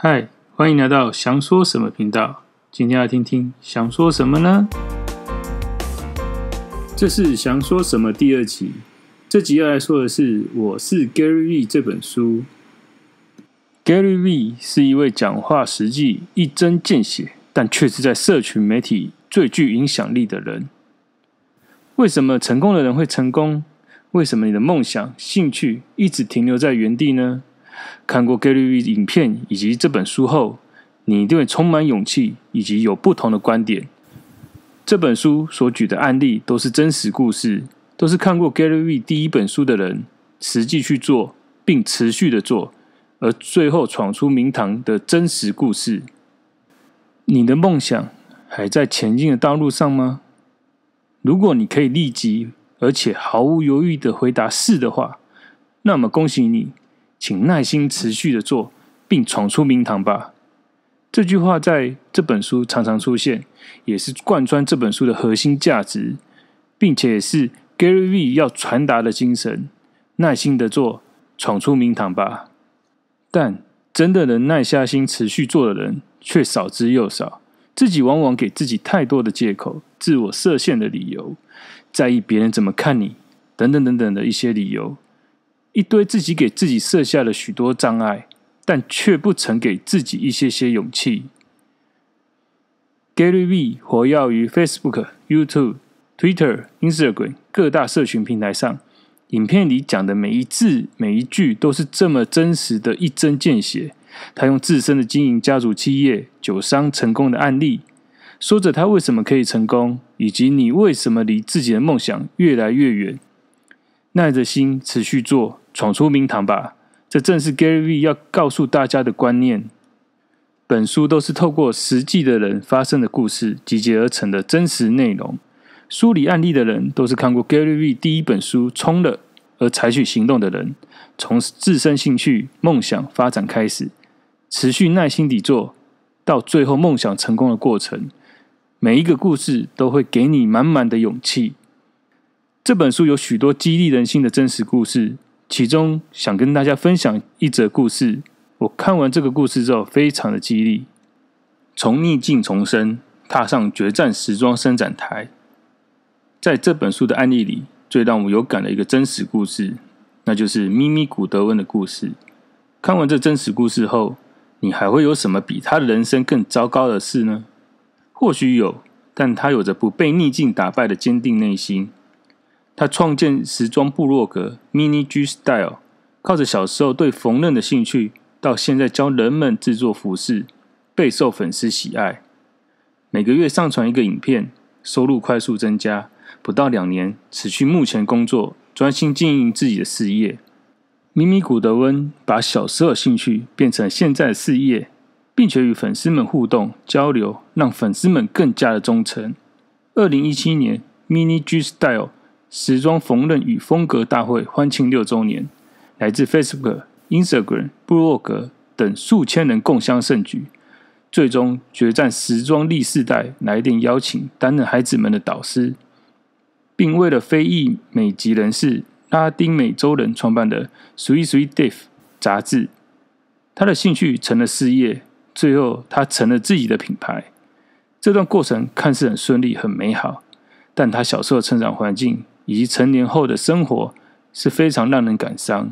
嗨，欢迎来到《想说什么》频道。今天要听听想说什么呢？这是《想说什么》第二集。这集要来说的是《我是 Gary V》这本书。Gary V 是一位讲话实际、一针见血，但却是在社群媒体最具影响力的人。为什么成功的人会成功？为什么你的梦想、兴趣一直停留在原地呢？看过 Gary V 影片以及这本书后，你一定会充满勇气以及有不同的观点。这本书所举的案例都是真实故事，都是看过 Gary V 第一本书的人实际去做并持续的做，而最后闯出名堂的真实故事。你的梦想还在前进的道路上吗？如果你可以立即而且毫无犹豫的回答是的话，那么恭喜你。请耐心持续的做，并闯出名堂吧。这句话在这本书常常出现，也是贯穿这本书的核心价值，并且是 Gary V 要传达的精神：耐心的做，闯出名堂吧。但真的能耐下心持续做的人却少之又少，自己往往给自己太多的借口、自我设限的理由，在意别人怎么看你，等等等等的一些理由。一堆自己给自己设下了许多障碍，但却不曾给自己一些些勇气。Gary V 活跃于 Facebook、YouTube、Twitter、Instagram 各大社群平台上，影片里讲的每一字每一句都是这么真实的一针见血。他用自身的经营家族企业、酒商成功的案例，说着他为什么可以成功，以及你为什么离自己的梦想越来越远。耐着心，持续做，闯出名堂吧！这正是 Gary V 要告诉大家的观念。本书都是透过实际的人发生的故事集结而成的真实内容。梳理案例的人都是看过 Gary V 第一本书《冲了》而采取行动的人，从自身兴趣、梦想发展开始，持续耐心底做到最后梦想成功的过程。每一个故事都会给你满满的勇气。这本书有许多激励人心的真实故事，其中想跟大家分享一则故事。我看完这个故事之后，非常的激励。从逆境重生，踏上决战时装伸展台，在这本书的案例里，最让我有感的一个真实故事，那就是咪咪古德温的故事。看完这真实故事后，你还会有什么比他人生更糟糕的事呢？或许有，但他有着不被逆境打败的坚定内心。他创建时装部落格 Mini G Style，靠着小时候对缝纫的兴趣，到现在教人们制作服饰，备受粉丝喜爱。每个月上传一个影片，收入快速增加。不到两年，辞去目前工作，专心经营自己的事业。米米古德温把小时候兴趣变成现在的事业，并且与粉丝们互动交流，让粉丝们更加的忠诚。二零一七年，Mini G Style。时装缝纫与风格大会欢庆六周年，来自 Facebook、Instagram、部落格等数千人共襄盛举。最终决战时装第四代来电邀请担任孩子们的导师，并为了非裔美籍人士、拉丁美洲人创办的《Sweet Sweet d a v f 杂志，他的兴趣成了事业，最后他成了自己的品牌。这段过程看似很顺利、很美好，但他小时候成长环境。以及成年后的生活是非常让人感伤。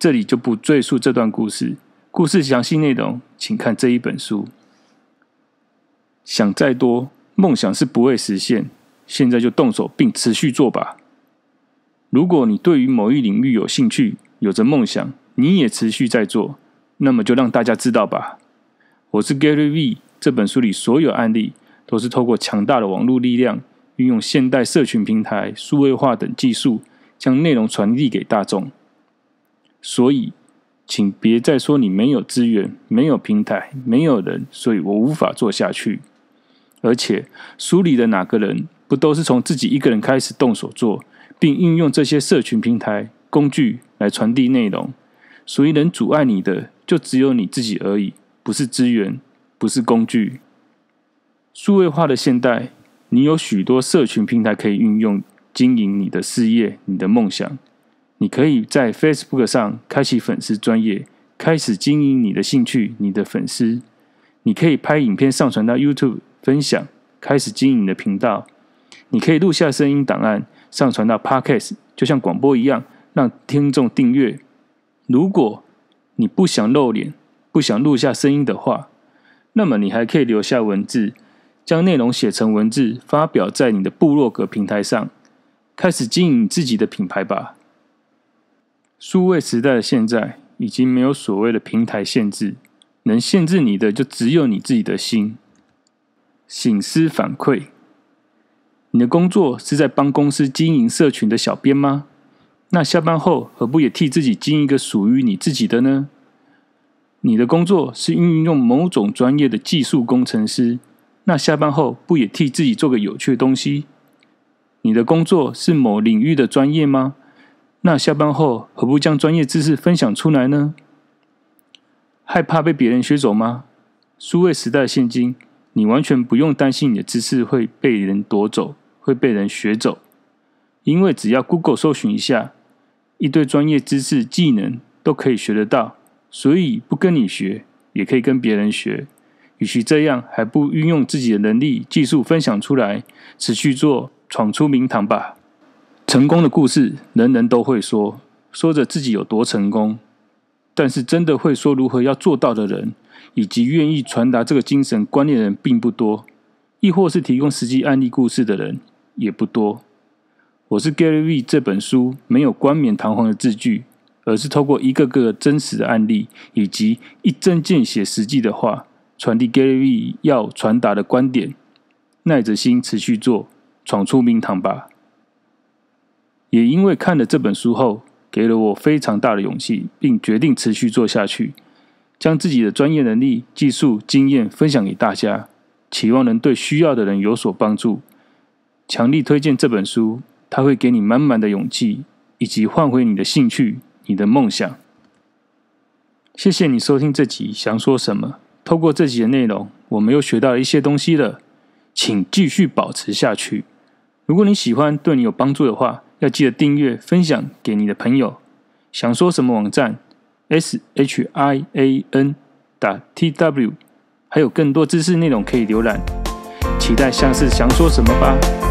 这里就不赘述这段故事，故事详细内容请看这一本书。想再多，梦想是不会实现。现在就动手并持续做吧。如果你对于某一领域有兴趣，有着梦想，你也持续在做，那么就让大家知道吧。我是 Gary V，这本书里所有案例都是透过强大的网络力量。运用现代社群平台、数位化等技术，将内容传递给大众。所以，请别再说你没有资源、没有平台、没有人，所以我无法做下去。而且，书里的哪个人不都是从自己一个人开始动手做，并运用这些社群平台工具来传递内容？所以，能阻碍你的就只有你自己而已，不是资源，不是工具。数位化的现代。你有许多社群平台可以运用经营你的事业、你的梦想。你可以在 Facebook 上开启粉丝专业，开始经营你的兴趣、你的粉丝。你可以拍影片上传到 YouTube 分享，开始经营你的频道。你可以录下声音档案上传到 Podcast，就像广播一样让听众订阅。如果你不想露脸、不想录下声音的话，那么你还可以留下文字。将内容写成文字，发表在你的部落格平台上，开始经营自己的品牌吧。数位时代的现在已经没有所谓的平台限制，能限制你的就只有你自己的心。醒思反馈，你的工作是在帮公司经营社群的小编吗？那下班后何不也替自己经营一个属于你自己的呢？你的工作是运用某种专业的技术工程师。那下班后不也替自己做个有趣的东西？你的工作是某领域的专业吗？那下班后何不将专业知识分享出来呢？害怕被别人学走吗？数位时代现今，你完全不用担心你的知识会被人夺走，会被人学走，因为只要 Google 搜寻一下，一堆专业知识技能都可以学得到，所以不跟你学，也可以跟别人学。与其这样，还不运用自己的能力、技术分享出来，持续做，闯出名堂吧。成功的故事，人人都会说，说着自己有多成功，但是真的会说如何要做到的人，以及愿意传达这个精神观念的人并不多，亦或是提供实际案例故事的人也不多。我是 Gary V 这本书没有冠冕堂皇的字句，而是透过一个个真实的案例，以及一针见血实际的话。传递 Gary 要传达的观点，耐着心持续做，闯出名堂吧。也因为看了这本书后，给了我非常大的勇气，并决定持续做下去，将自己的专业能力、技术经验分享给大家，期望能对需要的人有所帮助。强力推荐这本书，它会给你满满的勇气，以及唤回你的兴趣、你的梦想。谢谢你收听这集，想说什么？透过这集的内容，我们又学到了一些东西了，请继续保持下去。如果你喜欢，对你有帮助的话，要记得订阅、分享给你的朋友。想说什么网站？S H I A N. 打 T W，还有更多知识内容可以浏览。期待下次想说什么吧。